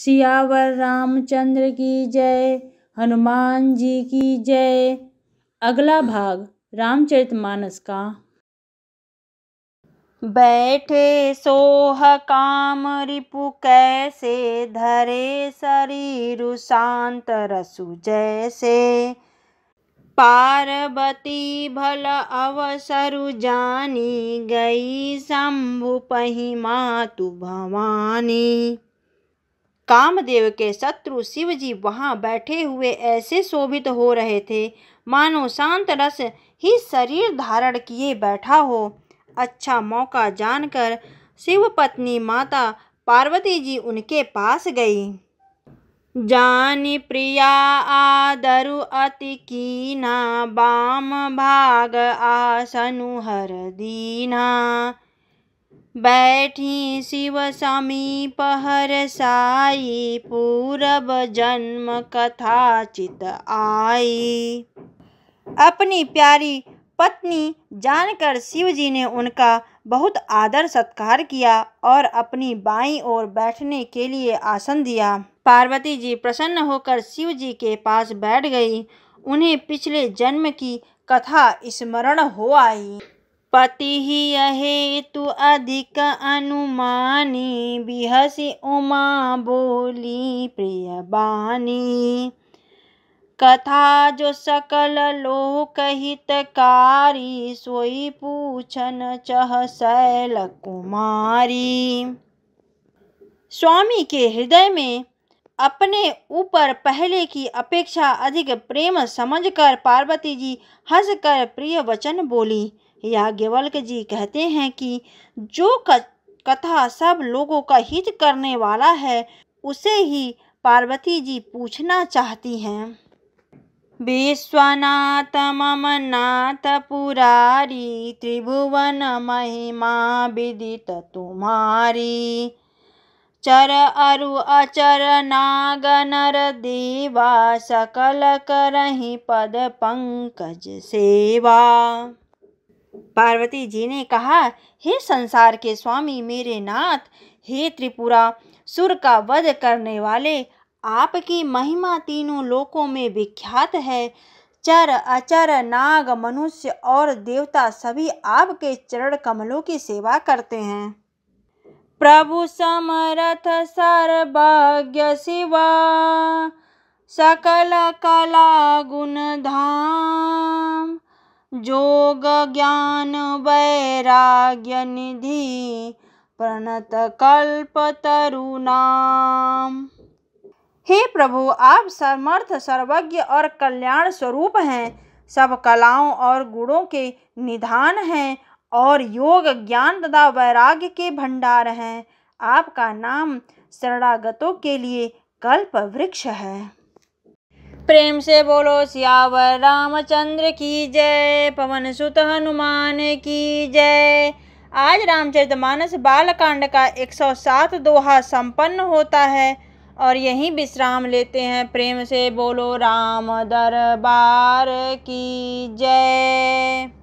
सियावर रामचंद्र की जय हनुमान जी की जय अगला भाग रामचरितमानस का बैठे सोह काम रिपु कैसे धरे शरीर शांत रसु जैसे पार्वती भल अवसरु जानी गई शंभु पहिमा तु भवानी कामदेव के शत्रु शिव जी वहाँ बैठे हुए ऐसे शोभित हो रहे थे मानो शांत रस ही शरीर धारण किए बैठा हो अच्छा मौका जानकर शिव पत्नी माता पार्वती जी उनके पास गई जानी प्रिया आदरु अति कीना बाम भाग आसनु हर दीना बैठी शिव समीप हर साई पूरब जन्म कथा चित आई अपनी प्यारी पत्नी जानकर शिव जी ने उनका बहुत आदर सत्कार किया और अपनी बाई ओर बैठने के लिए आसन दिया पार्वती जी प्रसन्न होकर शिव जी के पास बैठ गई उन्हें पिछले जन्म की कथा स्मरण हो आई पति ही तु अधिक अनुमानी बिहसी उमा बोली प्रिय बानी कथा जो सकल लोक हितकारी सोई पूछन चह सैल कुमारी स्वामी के हृदय में अपने ऊपर पहले की अपेक्षा अधिक प्रेम समझकर पार्वती जी हंसकर प्रिय वचन बोली याज्ञवल्क जी कहते हैं कि जो कथा सब लोगों का हित करने वाला है उसे ही पार्वती जी पूछना चाहती हैं विश्वनाथ मम नाथ पुरारी त्रिभुवन महिमा विदित तुम्हारी चर अरु अचर नाग नर देवा सकल करही पद पंकज सेवा पार्वती जी ने कहा हे संसार के स्वामी मेरे नाथ हे त्रिपुरा सुर का वध करने वाले आपकी महिमा तीनों लोकों में विख्यात है चर अचर नाग मनुष्य और देवता सभी आपके चरण कमलों की सेवा करते हैं प्रभु समरथ सर्वज्ञ शिवा सकल कला गुण धाम जोग ज्ञान वैराग्य निधि प्रणत कल्प तरुणाम हे प्रभु आप समर्थ सर्वज्ञ और कल्याण स्वरूप हैं सब कलाओं और गुणों के निधान हैं और योग ज्ञान तथा वैराग्य के भंडार हैं आपका नाम शरणागतों के लिए कल्प वृक्ष है प्रेम से बोलो सियावर रामचंद्र की जय पवन सुत हनुमान की जय आज रामचरितमानस बालकांड का 107 दोहा संपन्न होता है और यहीं विश्राम लेते हैं प्रेम से बोलो राम दरबार की जय